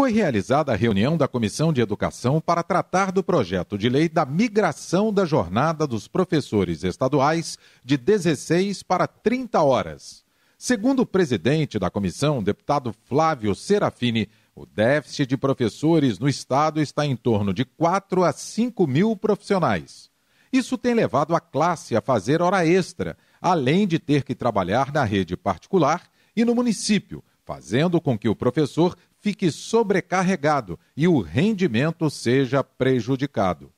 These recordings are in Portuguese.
foi realizada a reunião da Comissão de Educação para tratar do projeto de lei da migração da jornada dos professores estaduais de 16 para 30 horas. Segundo o presidente da comissão, deputado Flávio Serafini, o déficit de professores no estado está em torno de 4 a 5 mil profissionais. Isso tem levado a classe a fazer hora extra, além de ter que trabalhar na rede particular e no município, fazendo com que o professor fique sobrecarregado e o rendimento seja prejudicado.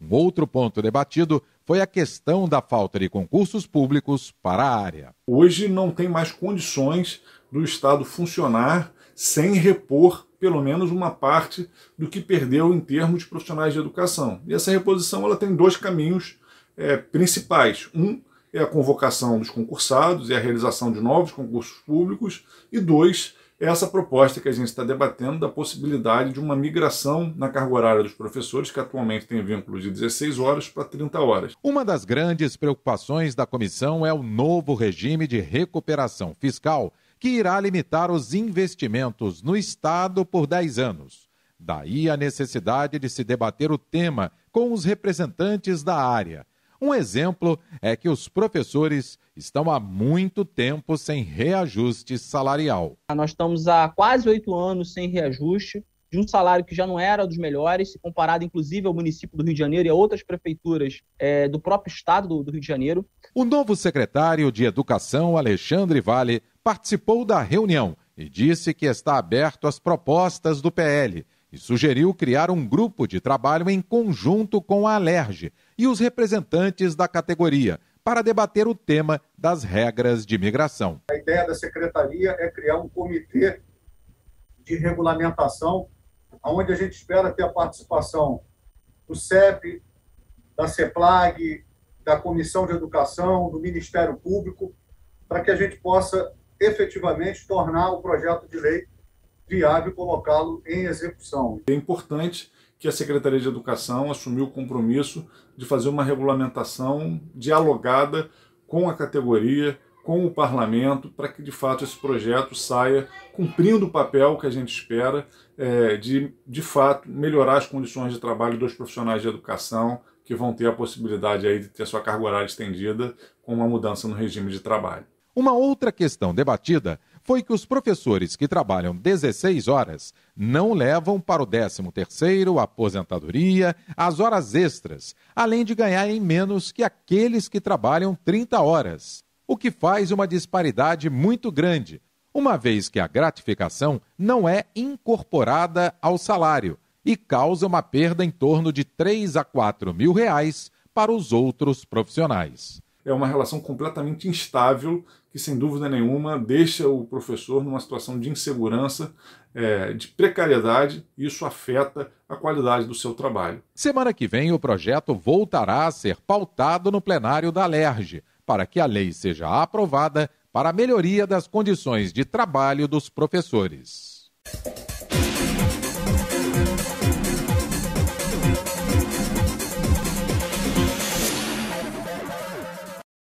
Um outro ponto debatido foi a questão da falta de concursos públicos para a área. Hoje não tem mais condições do Estado funcionar sem repor pelo menos uma parte do que perdeu em termos de profissionais de educação. E essa reposição ela tem dois caminhos é, principais. Um é a convocação dos concursados e é a realização de novos concursos públicos, e dois, é essa proposta que a gente está debatendo da possibilidade de uma migração na carga horária dos professores, que atualmente tem vínculos de 16 horas para 30 horas. Uma das grandes preocupações da comissão é o novo regime de recuperação fiscal, que irá limitar os investimentos no Estado por 10 anos. Daí a necessidade de se debater o tema com os representantes da área um exemplo é que os professores estão há muito tempo sem reajuste salarial. Nós estamos há quase oito anos sem reajuste de um salário que já não era dos melhores, comparado inclusive ao município do Rio de Janeiro e a outras prefeituras é, do próprio estado do, do Rio de Janeiro. O novo secretário de Educação, Alexandre Vale, participou da reunião e disse que está aberto às propostas do PL e sugeriu criar um grupo de trabalho em conjunto com a Alerj e os representantes da categoria para debater o tema das regras de migração. A ideia da secretaria é criar um comitê de regulamentação, onde a gente espera ter a participação do CEP, da CEPLAG, da Comissão de Educação, do Ministério Público, para que a gente possa efetivamente tornar o projeto de lei viável colocá-lo em execução. É importante que a Secretaria de Educação assumiu o compromisso de fazer uma regulamentação dialogada com a categoria, com o parlamento, para que de fato esse projeto saia cumprindo o papel que a gente espera é, de, de fato, melhorar as condições de trabalho dos profissionais de educação que vão ter a possibilidade aí de ter sua carga horária estendida com uma mudança no regime de trabalho. Uma outra questão debatida foi que os professores que trabalham 16 horas não levam para o 13º, aposentadoria, as horas extras, além de ganhar em menos que aqueles que trabalham 30 horas, o que faz uma disparidade muito grande, uma vez que a gratificação não é incorporada ao salário e causa uma perda em torno de 3 a 4 mil reais para os outros profissionais é uma relação completamente instável que, sem dúvida nenhuma, deixa o professor numa situação de insegurança, é, de precariedade, e isso afeta a qualidade do seu trabalho. Semana que vem, o projeto voltará a ser pautado no plenário da LERJ, para que a lei seja aprovada para a melhoria das condições de trabalho dos professores.